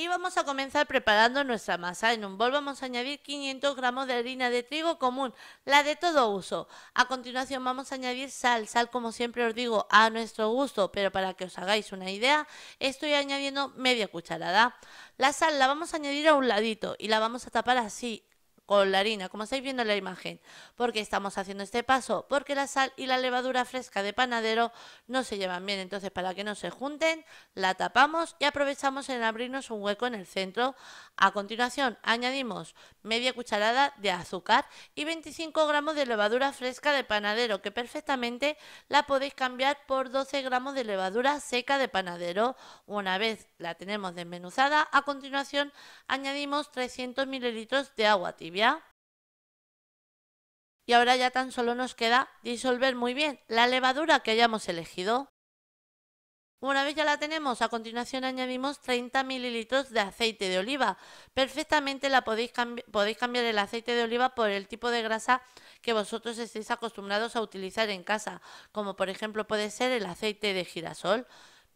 Y vamos a comenzar preparando nuestra masa. En un bol vamos a añadir 500 gramos de harina de trigo común, la de todo uso. A continuación vamos a añadir sal, sal como siempre os digo, a nuestro gusto, pero para que os hagáis una idea, estoy añadiendo media cucharada. La sal la vamos a añadir a un ladito y la vamos a tapar así, con la harina, como estáis viendo en la imagen. ¿Por qué estamos haciendo este paso? Porque la sal y la levadura fresca de panadero no se llevan bien, entonces para que no se junten, la tapamos y aprovechamos en abrirnos un hueco en el centro. A continuación añadimos media cucharada de azúcar y 25 gramos de levadura fresca de panadero, que perfectamente la podéis cambiar por 12 gramos de levadura seca de panadero. Una vez la tenemos desmenuzada, a continuación añadimos 300 mililitros de agua tibia y ahora ya tan solo nos queda disolver muy bien la levadura que hayamos elegido. Una vez ya la tenemos, a continuación añadimos 30 mililitros de aceite de oliva. Perfectamente la podéis, podéis, cambiar el aceite de oliva por el tipo de grasa que vosotros estéis acostumbrados a utilizar en casa, como por ejemplo puede ser el aceite de girasol.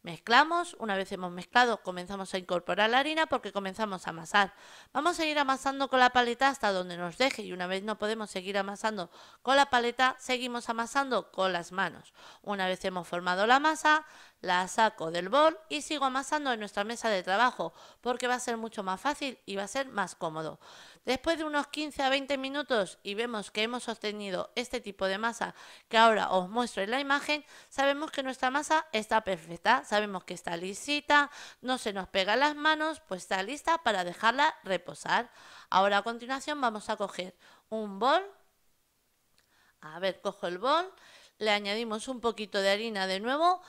Mezclamos, una vez hemos mezclado comenzamos a incorporar la harina porque comenzamos a amasar. Vamos a ir amasando con la paleta hasta donde nos deje y una vez no podemos seguir amasando con la paleta, seguimos amasando con las manos. Una vez hemos formado la masa, la saco del bol y sigo amasando en nuestra mesa de trabajo porque va a ser mucho más fácil y va a ser más cómodo. Después de unos 15 a 20 minutos y vemos que hemos obtenido este tipo de masa que ahora os muestro en la imagen, sabemos que nuestra masa está perfecta, sabemos que está lisita, no se nos pega las manos, pues está lista para dejarla reposar. Ahora a continuación vamos a coger un bol, a ver, cojo el bol, le añadimos un poquito de harina de nuevo,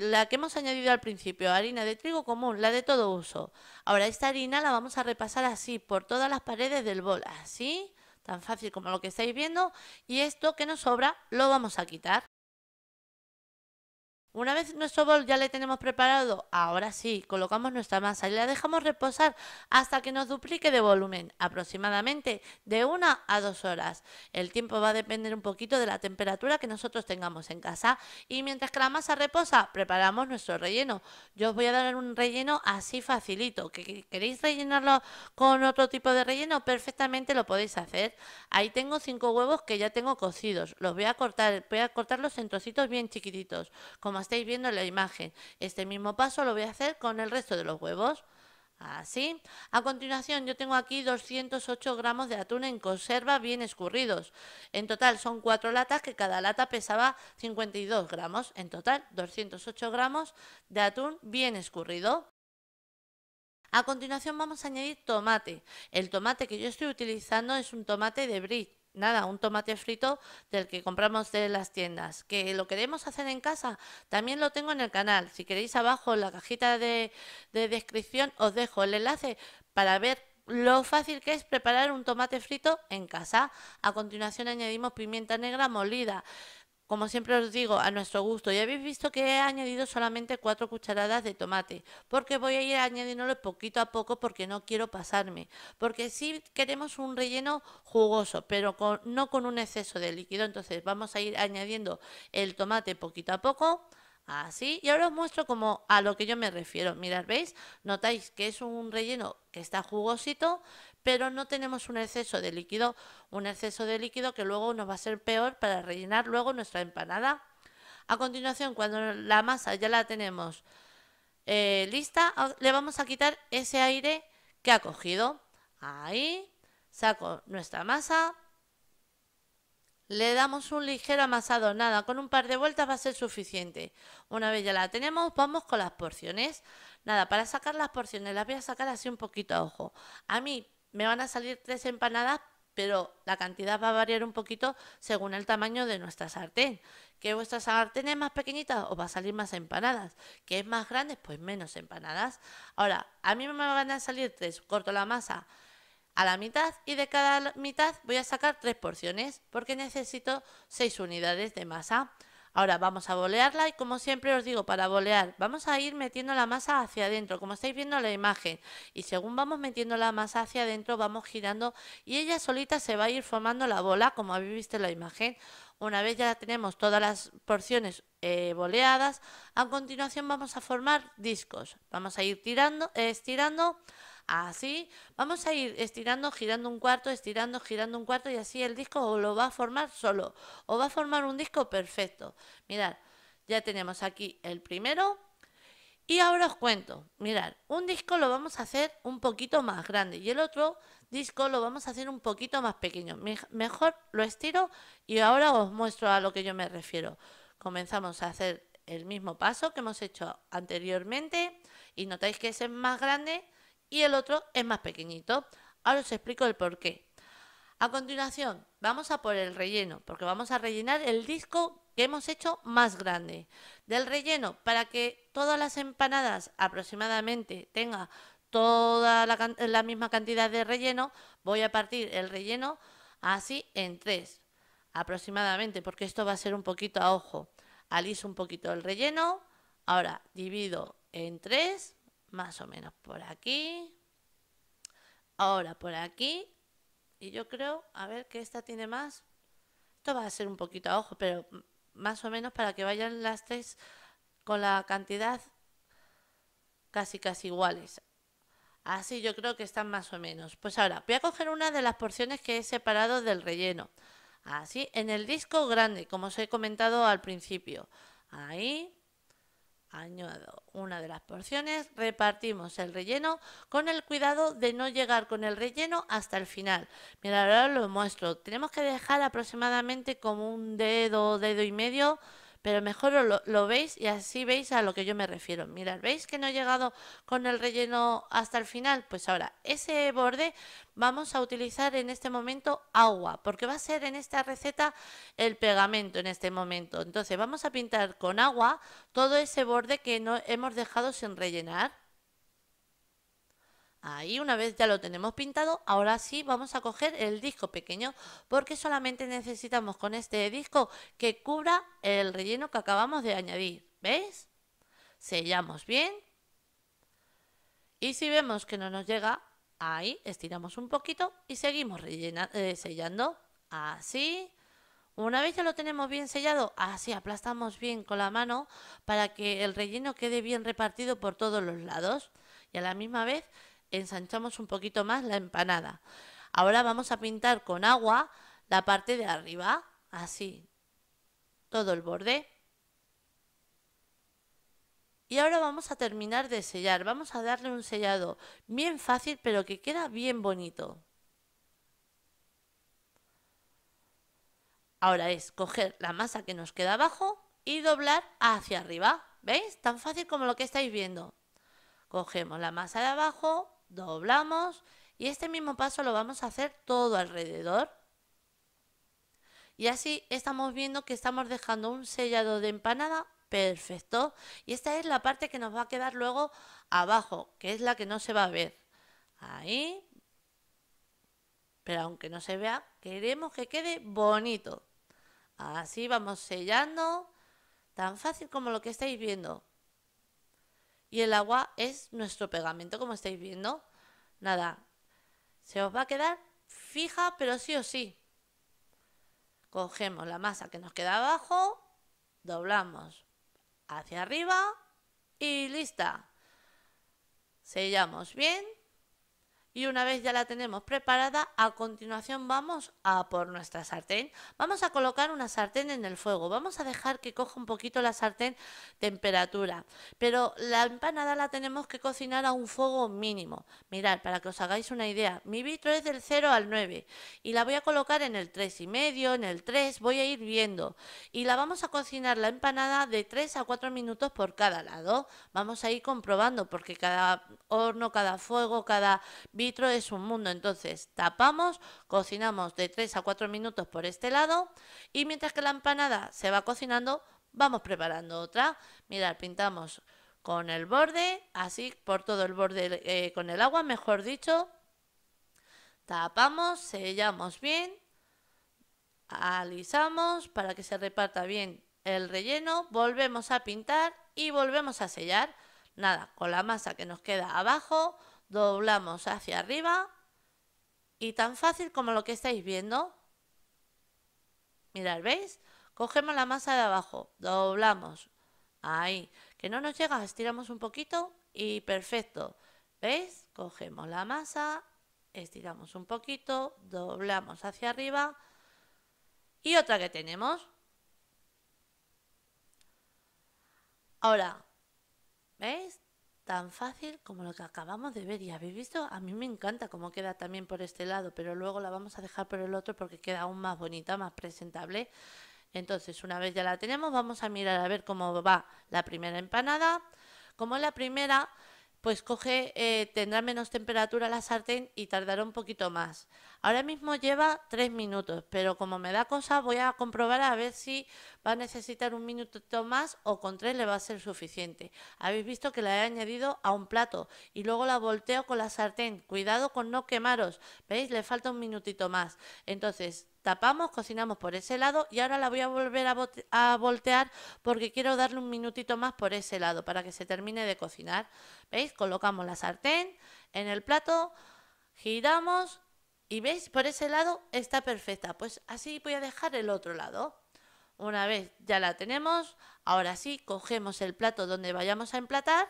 la que hemos añadido al principio, harina de trigo común, la de todo uso. Ahora esta harina la vamos a repasar así por todas las paredes del bol, así, tan fácil como lo que estáis viendo. Y esto que nos sobra lo vamos a quitar. Una vez nuestro bol ya le tenemos preparado, ahora sí, colocamos nuestra masa y la dejamos reposar hasta que nos duplique de volumen, aproximadamente de una a dos horas. El tiempo va a depender un poquito de la temperatura que nosotros tengamos en casa y mientras que la masa reposa, preparamos nuestro relleno. Yo os voy a dar un relleno así facilito, que queréis rellenarlo con otro tipo de relleno, perfectamente lo podéis hacer. Ahí tengo cinco huevos que ya tengo cocidos, los voy a cortar, voy a cortarlos en trocitos bien chiquititos, como estáis viendo en la imagen. Este mismo paso lo voy a hacer con el resto de los huevos. Así. A continuación yo tengo aquí 208 gramos de atún en conserva bien escurridos. En total son cuatro latas que cada lata pesaba 52 gramos. En total 208 gramos de atún bien escurrido. A continuación vamos a añadir tomate. El tomate que yo estoy utilizando es un tomate de brie nada, un tomate frito del que compramos de las tiendas. ¿Que lo queremos hacer en casa? También lo tengo en el canal. Si queréis abajo en la cajita de, de descripción os dejo el enlace para ver lo fácil que es preparar un tomate frito en casa. A continuación añadimos pimienta negra molida como siempre os digo, a nuestro gusto. Ya habéis visto que he añadido solamente 4 cucharadas de tomate, porque voy a ir añadiéndolo poquito a poco porque no quiero pasarme. Porque sí queremos un relleno jugoso, pero con, no con un exceso de líquido. Entonces vamos a ir añadiendo el tomate poquito a poco así. Y ahora os muestro como a lo que yo me refiero. Mirad, ¿veis? Notáis que es un relleno que está jugosito, pero no tenemos un exceso de líquido, un exceso de líquido que luego nos va a ser peor para rellenar luego nuestra empanada. A continuación, cuando la masa ya la tenemos eh, lista, ah, le vamos a quitar ese aire que ha cogido. Ahí, saco nuestra masa, le damos un ligero amasado, nada, con un par de vueltas va a ser suficiente. Una vez ya la tenemos, vamos con las porciones. Nada, para sacar las porciones las voy a sacar así un poquito a ojo. A mí me van a salir tres empanadas, pero la cantidad va a variar un poquito según el tamaño de nuestra sartén. Que vuestras sartén es más pequeñita, os va a salir más empanadas. Que es más grande, pues menos empanadas. Ahora, a mí me van a salir tres, corto la masa a la mitad y de cada mitad voy a sacar tres porciones porque necesito seis unidades de masa. Ahora vamos a bolearla y como siempre os digo, para bolear vamos a ir metiendo la masa hacia adentro, como estáis viendo en la imagen. Y según vamos metiendo la masa hacia adentro, vamos girando y ella solita se va a ir formando la bola, como habéis visto en la imagen. Una vez ya tenemos todas las porciones eh, boleadas, a continuación vamos a formar discos. Vamos a ir tirando, estirando así, vamos a ir estirando, girando un cuarto, estirando, girando un cuarto y así el disco lo va a formar solo o va a formar un disco perfecto. Mirad, ya tenemos aquí el primero y ahora os cuento. Mirad, un disco lo vamos a hacer un poquito más grande y el otro disco lo vamos a hacer un poquito más pequeño. Mejor lo estiro y ahora os muestro a lo que yo me refiero. Comenzamos a hacer el mismo paso que hemos hecho anteriormente y notáis que ese es más grande y el otro es más pequeñito. Ahora os explico el por qué. A continuación, vamos a por el relleno, porque vamos a rellenar el disco que hemos hecho más grande. Del relleno, para que todas las empanadas aproximadamente tenga toda la, la, misma cantidad de relleno, voy a partir el relleno así en tres, aproximadamente, porque esto va a ser un poquito a ojo. Aliso un poquito el relleno, ahora divido en tres más o menos por aquí, ahora por aquí, y yo creo, a ver, que esta tiene más. Esto va a ser un poquito a ojo, pero más o menos para que vayan las tres con la cantidad casi casi iguales. Así yo creo que están más o menos. Pues ahora voy a coger una de las porciones que he separado del relleno. Así, en el disco grande, como os he comentado al principio. Ahí, Añado una de las porciones, repartimos el relleno con el cuidado de no llegar con el relleno hasta el final. Mira, ahora lo muestro. Tenemos que dejar aproximadamente como un dedo, dedo y medio pero mejor lo, veis y así veis a lo que yo me refiero. Mirad, ¿veis que no he llegado con el relleno hasta el final? Pues ahora, ese borde vamos a utilizar en este momento agua, porque va a ser en esta receta el pegamento en este momento. Entonces vamos a pintar con agua todo ese borde que no hemos dejado sin rellenar. Ahí una vez ya lo tenemos pintado, ahora sí vamos a coger el disco pequeño porque solamente necesitamos con este disco que cubra el relleno que acabamos de añadir. ¿Veis? Sellamos bien. Y si vemos que no nos llega, ahí estiramos un poquito y seguimos rellenando eh, sellando. Así. Una vez ya lo tenemos bien sellado, así aplastamos bien con la mano para que el relleno quede bien repartido por todos los lados. Y a la misma vez ensanchamos un poquito más la empanada. Ahora vamos a pintar con agua la parte de arriba, así, todo el borde. Y ahora vamos a terminar de sellar, vamos a darle un sellado bien fácil pero que queda bien bonito. Ahora es coger la masa que nos queda abajo y doblar hacia arriba. ¿Veis? Tan fácil como lo que estáis viendo. Cogemos la masa de abajo, doblamos y este mismo paso lo vamos a hacer todo alrededor. Y así estamos viendo que estamos dejando un sellado de empanada perfecto. Y esta es la parte que nos va a quedar luego abajo, que es la que no se va a ver. Ahí. Pero aunque no se vea, queremos que quede bonito. Así vamos sellando. Tan fácil como lo que estáis viendo. Y el agua es nuestro pegamento, como estáis viendo. Nada, se os va a quedar fija, pero sí o sí. Cogemos la masa que nos queda abajo, doblamos hacia arriba y lista. Sellamos bien y una vez ya la tenemos preparada, a continuación vamos a por nuestra sartén. Vamos a colocar una sartén en el fuego, vamos a dejar que coja un poquito la sartén temperatura, pero la empanada la tenemos que cocinar a un fuego mínimo. Mirad, para que os hagáis una idea, mi vitro es del 0 al 9 y la voy a colocar en el 3,5, y medio, en el 3, voy a ir viendo y la vamos a cocinar la empanada de 3 a 4 minutos por cada lado. Vamos a ir comprobando porque cada horno, cada fuego, cada vitro es un mundo, entonces tapamos, cocinamos de 3 a 4 minutos por este lado y mientras que la empanada se va cocinando, vamos preparando otra. Mirad, pintamos con el borde, así por todo el borde eh, con el agua, mejor dicho. Tapamos, sellamos bien, alisamos para que se reparta bien el relleno, volvemos a pintar y volvemos a sellar. Nada, con la masa que nos queda abajo, doblamos hacia arriba y tan fácil como lo que estáis viendo, mirad, ¿veis? Cogemos la masa de abajo, doblamos, ahí, que no nos llega, estiramos un poquito y perfecto, ¿veis? Cogemos la masa, estiramos un poquito, doblamos hacia arriba y otra que tenemos. Ahora, ¿veis? tan fácil como lo que acabamos de ver. Y habéis visto, a mí me encanta cómo queda también por este lado, pero luego la vamos a dejar por el otro porque queda aún más bonita, más presentable. Entonces, una vez ya la tenemos, vamos a mirar a ver cómo va la primera empanada. Como la primera, pues coge, eh, tendrá menos temperatura la sartén y tardará un poquito más. Ahora mismo lleva tres minutos, pero como me da cosa voy a comprobar a ver si va a necesitar un minutito más o con tres le va a ser suficiente. Habéis visto que la he añadido a un plato y luego la volteo con la sartén. Cuidado con no quemaros, ¿veis? Le falta un minutito más. Entonces, tapamos, cocinamos por ese lado y ahora la voy a volver a, voltear porque quiero darle un minutito más por ese lado para que se termine de cocinar. ¿Veis? Colocamos la sartén en el plato, giramos y ¿veis? Por ese lado está perfecta. Pues así voy a dejar el otro lado. Una vez ya la tenemos, ahora sí cogemos el plato donde vayamos a emplatar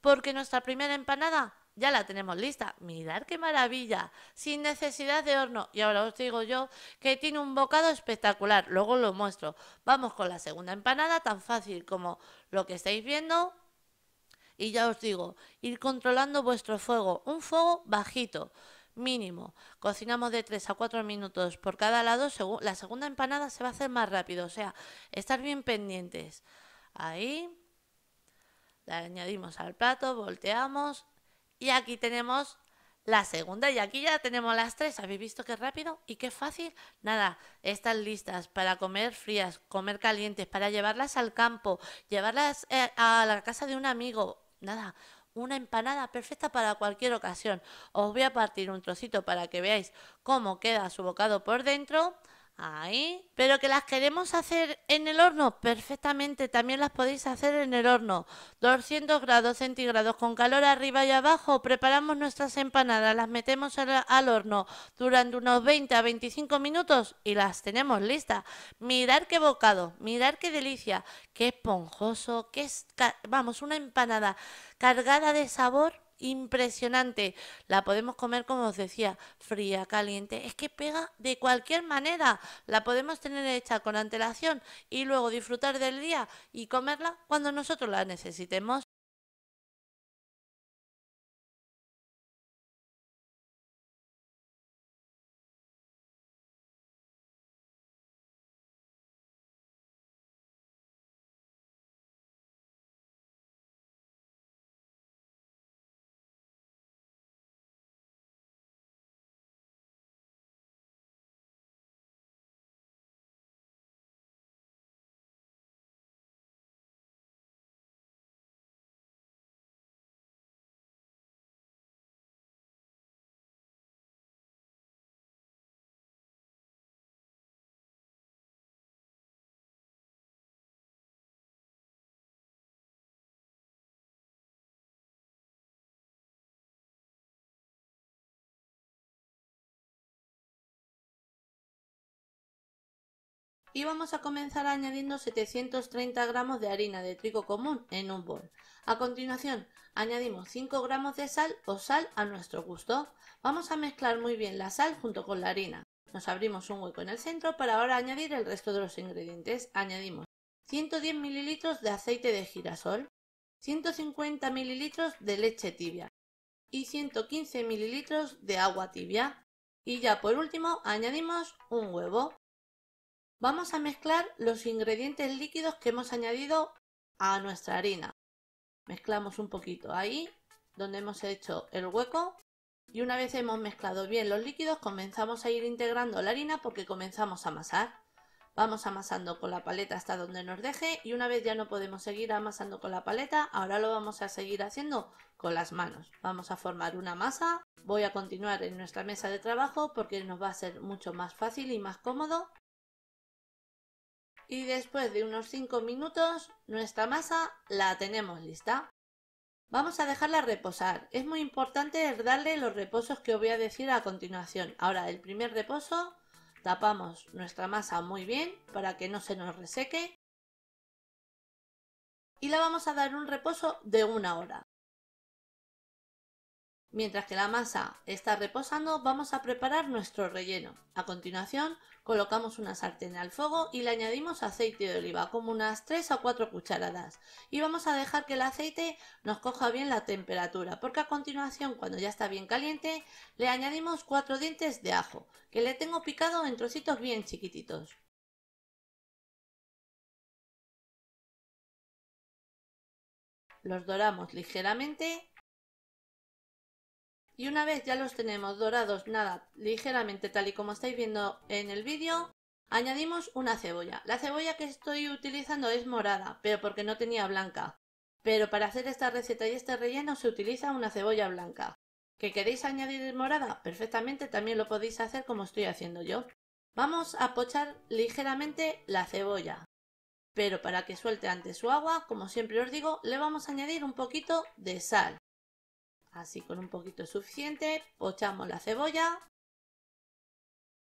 porque nuestra primera empanada ya la tenemos lista. Mirad qué maravilla, sin necesidad de horno. Y ahora os digo yo que tiene un bocado espectacular, luego lo muestro. Vamos con la segunda empanada, tan fácil como lo que estáis viendo. Y ya os digo, ir controlando vuestro fuego, un fuego bajito mínimo. Cocinamos de 3 a 4 minutos por cada lado. La segunda empanada se va a hacer más rápido, o sea, estar bien pendientes. Ahí. La añadimos al plato, volteamos y aquí tenemos la segunda y aquí ya tenemos las tres. ¿Habéis visto qué rápido y qué fácil? Nada, están listas para comer frías, comer calientes, para llevarlas al campo, llevarlas eh, a la casa de un amigo. Nada, una empanada perfecta para cualquier ocasión. Os voy a partir un trocito para que veáis cómo queda su bocado por dentro. Ahí. Pero que las queremos hacer en el horno, perfectamente. También las podéis hacer en el horno. 200 grados centígrados con calor arriba y abajo. Preparamos nuestras empanadas, las metemos al, horno durante unos 20 a 25 minutos y las tenemos listas. Mirad qué bocado, mirad qué delicia, qué esponjoso, qué es, vamos, una empanada cargada de sabor impresionante. La podemos comer, como os decía, fría, caliente. Es que pega de cualquier manera. La podemos tener hecha con antelación y luego disfrutar del día y comerla cuando nosotros la necesitemos. Y vamos a comenzar añadiendo 730 gramos de harina de trigo común en un bol. A continuación, añadimos 5 gramos de sal o sal a nuestro gusto. Vamos a mezclar muy bien la sal junto con la harina. Nos abrimos un hueco en el centro para ahora añadir el resto de los ingredientes. Añadimos 110 mililitros de aceite de girasol, 150 mililitros de leche tibia y 115 mililitros de agua tibia. Y ya por último añadimos un huevo. Vamos a mezclar los ingredientes líquidos que hemos añadido a nuestra harina. Mezclamos un poquito ahí, donde hemos hecho el hueco. Y una vez hemos mezclado bien los líquidos, comenzamos a ir integrando la harina porque comenzamos a amasar. Vamos amasando con la paleta hasta donde nos deje y una vez ya no podemos seguir amasando con la paleta, ahora lo vamos a seguir haciendo con las manos. Vamos a formar una masa, voy a continuar en nuestra mesa de trabajo porque nos va a ser mucho más fácil y más cómodo y después de unos 5 minutos nuestra masa la tenemos lista. Vamos a dejarla reposar. Es muy importante darle los reposos que os voy a decir a continuación. Ahora, el primer reposo, tapamos nuestra masa muy bien para que no se nos reseque. Y la vamos a dar un reposo de una hora. Mientras que la masa está reposando, vamos a preparar nuestro relleno. A continuación, colocamos una sartén al fuego y le añadimos aceite de oliva, como unas 3 o 4 cucharadas. Y vamos a dejar que el aceite nos coja bien la temperatura, porque a continuación, cuando ya está bien caliente, le añadimos 4 dientes de ajo, que le tengo picado en trocitos bien chiquititos. Los doramos ligeramente y una vez ya los tenemos dorados nada ligeramente tal y como estáis viendo en el vídeo, añadimos una cebolla. La cebolla que estoy utilizando es morada, pero porque no tenía blanca. Pero para hacer esta receta y este relleno se utiliza una cebolla blanca. ¿Que queréis añadir morada? Perfectamente, también lo podéis hacer como estoy haciendo yo. Vamos a pochar ligeramente la cebolla. Pero para que suelte antes su agua, como siempre os digo, le vamos a añadir un poquito de sal. Así con un poquito suficiente. Pochamos la cebolla.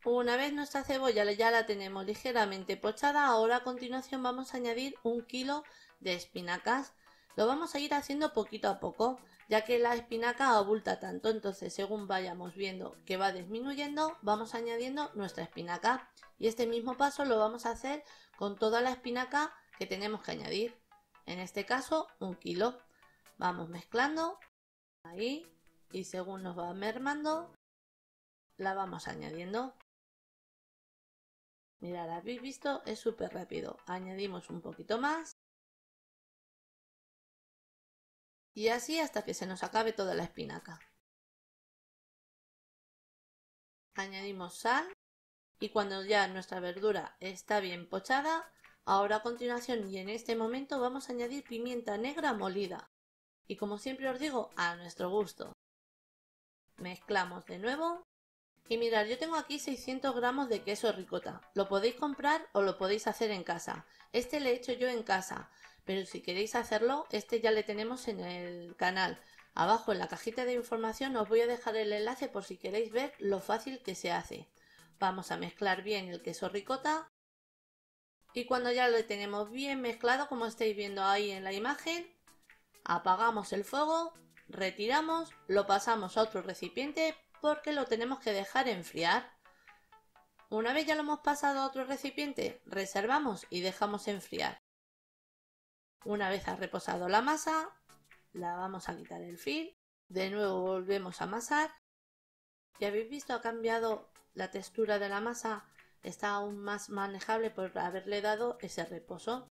Una vez nuestra cebolla ya la tenemos ligeramente pochada, ahora a continuación vamos a añadir un kilo de espinacas. Lo vamos a ir haciendo poquito a poco, ya que la espinaca abulta tanto, entonces según vayamos viendo que va disminuyendo, vamos añadiendo nuestra espinaca. Y este mismo paso lo vamos a hacer con toda la espinaca que tenemos que añadir. En este caso, un kilo. Vamos mezclando ahí y según nos va mermando la vamos añadiendo. Mirad, habéis visto, es súper rápido. Añadimos un poquito más. Y así hasta que se nos acabe toda la espinaca. Añadimos sal y cuando ya nuestra verdura está bien pochada, ahora a continuación y en este momento vamos a añadir pimienta negra molida y como siempre os digo, a nuestro gusto. Mezclamos de nuevo. Y mirad, yo tengo aquí 600 gramos de queso ricota. Lo podéis comprar o lo podéis hacer en casa. Este le he hecho yo en casa, pero si queréis hacerlo, este ya le tenemos en el canal. Abajo en la cajita de información os voy a dejar el enlace por si queréis ver lo fácil que se hace. Vamos a mezclar bien el queso ricota. Y cuando ya lo tenemos bien mezclado, como estáis viendo ahí en la imagen, apagamos el fuego, retiramos, lo pasamos a otro recipiente porque lo tenemos que dejar enfriar. Una vez ya lo hemos pasado a otro recipiente, reservamos y dejamos enfriar. Una vez ha reposado la masa, la vamos a quitar el film de nuevo volvemos a amasar. Ya habéis visto, ha cambiado la textura de la masa, está aún más manejable por haberle dado ese reposo.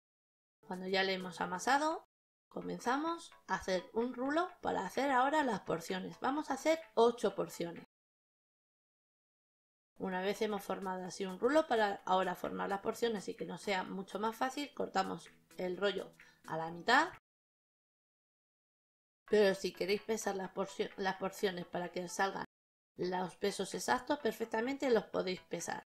Cuando ya le hemos amasado, Comenzamos a hacer un rulo para hacer ahora las porciones. Vamos a hacer 8 porciones. Una vez hemos formado así un rulo, para ahora formar las porciones y que nos sea mucho más fácil, cortamos el rollo a la mitad. Pero si queréis pesar las, porciones para que salgan los pesos exactos, perfectamente los podéis pesar.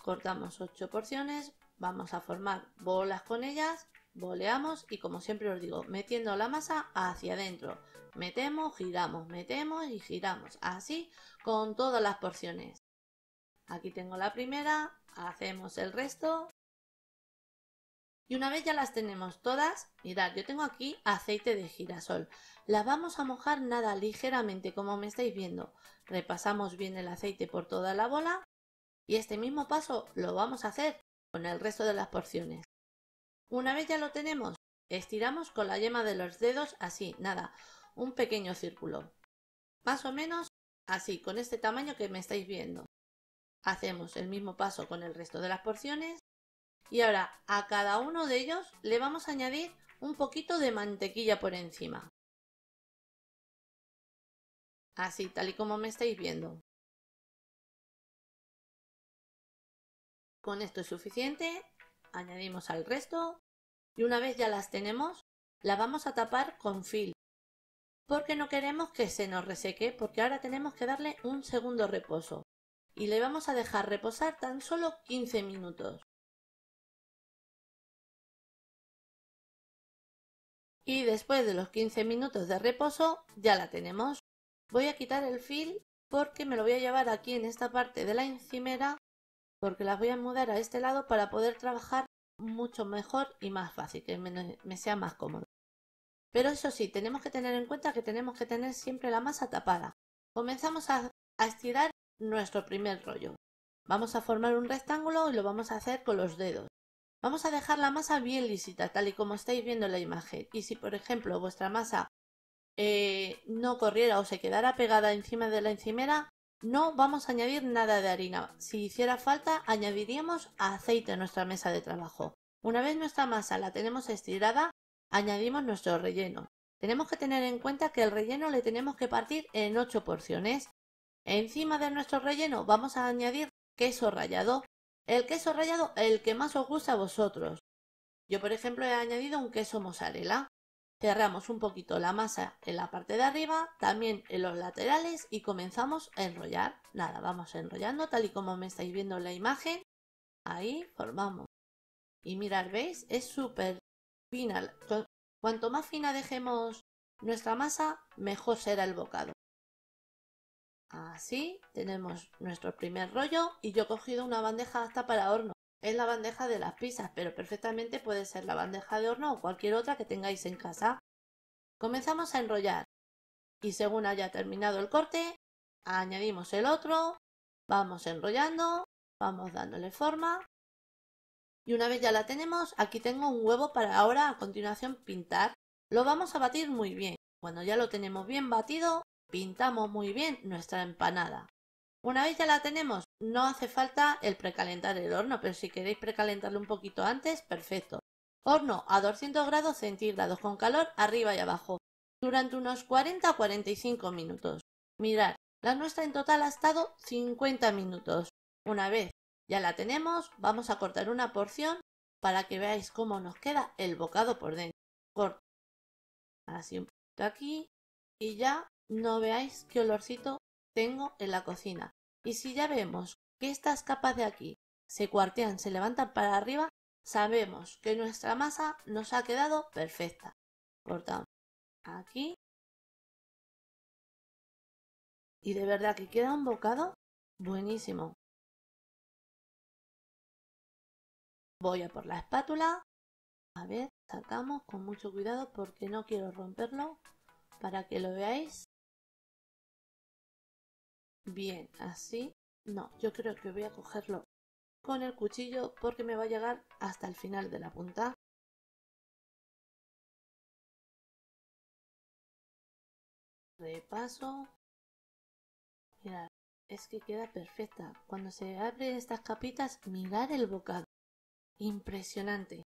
Cortamos 8 porciones, vamos a formar bolas con ellas boleamos y como siempre os digo, metiendo la masa hacia adentro. Metemos, giramos, metemos y giramos. Así con todas las porciones. Aquí tengo la primera, hacemos el resto. Y una vez ya las tenemos todas, mirad, yo tengo aquí aceite de girasol. Las vamos a mojar nada ligeramente, como me estáis viendo. Repasamos bien el aceite por toda la bola. Y este mismo paso lo vamos a hacer con el resto de las porciones. Una vez ya lo tenemos, estiramos con la yema de los dedos así, nada, un pequeño círculo. Más o menos así, con este tamaño que me estáis viendo. Hacemos el mismo paso con el resto de las porciones y ahora a cada uno de ellos le vamos a añadir un poquito de mantequilla por encima. Así, tal y como me estáis viendo. Con esto es suficiente añadimos al resto y una vez ya las tenemos, la vamos a tapar con fil porque no queremos que se nos reseque porque ahora tenemos que darle un segundo reposo y le vamos a dejar reposar tan solo 15 minutos. Y después de los 15 minutos de reposo ya la tenemos. Voy a quitar el fil porque me lo voy a llevar aquí en esta parte de la encimera porque las voy a mudar a este lado para poder trabajar mucho mejor y más fácil, que me, sea más cómodo. Pero eso sí, tenemos que tener en cuenta que tenemos que tener siempre la masa tapada. Comenzamos a, estirar nuestro primer rollo. Vamos a formar un rectángulo y lo vamos a hacer con los dedos. Vamos a dejar la masa bien lisita, tal y como estáis viendo en la imagen. Y si, por ejemplo, vuestra masa eh, no corriera o se quedara pegada encima de la encimera, no vamos a añadir nada de harina. Si hiciera falta, añadiríamos aceite a nuestra mesa de trabajo. Una vez nuestra masa la tenemos estirada, añadimos nuestro relleno. Tenemos que tener en cuenta que el relleno le tenemos que partir en ocho porciones. Encima de nuestro relleno vamos a añadir queso rallado. El queso rallado, el que más os gusta a vosotros. Yo, por ejemplo, he añadido un queso mozzarella. Cerramos un poquito la masa en la parte de arriba, también en los laterales y comenzamos a enrollar. Nada, vamos enrollando tal y como me estáis viendo en la imagen. Ahí formamos. Y mirad, ¿veis? Es súper fina. Cuanto más fina dejemos nuestra masa, mejor será el bocado. Así tenemos nuestro primer rollo y yo he cogido una bandeja hasta para horno es la bandeja de las pizzas, pero perfectamente puede ser la bandeja de horno o cualquier otra que tengáis en casa. Comenzamos a enrollar y según haya terminado el corte, añadimos el otro, vamos enrollando, vamos dándole forma. Y una vez ya la tenemos, aquí tengo un huevo para ahora a continuación pintar. Lo vamos a batir muy bien. Cuando ya lo tenemos bien batido, pintamos muy bien nuestra empanada. Una vez ya la tenemos no hace falta el precalentar el horno, pero si queréis precalentarlo un poquito antes, perfecto. Horno a 200 grados centígrados con calor arriba y abajo durante unos 40 a 45 minutos. Mirad, la nuestra en total ha estado 50 minutos. Una vez ya la tenemos, vamos a cortar una porción para que veáis cómo nos queda el bocado por dentro. Corto. Así un poquito aquí y ya no veáis qué olorcito tengo en la cocina. Y si ya vemos que estas capas de aquí se cuartean, se levantan para arriba, sabemos que nuestra masa nos ha quedado perfecta. Cortamos aquí. Y de verdad que queda un bocado buenísimo. Voy a por la espátula. A ver, sacamos con mucho cuidado porque no quiero romperlo para que lo veáis. Bien, así. No, yo creo que voy a cogerlo con el cuchillo porque me va a llegar hasta el final de la punta. Repaso. Mirad, es que queda perfecta. Cuando se abren estas capitas, mirar el bocado. Impresionante.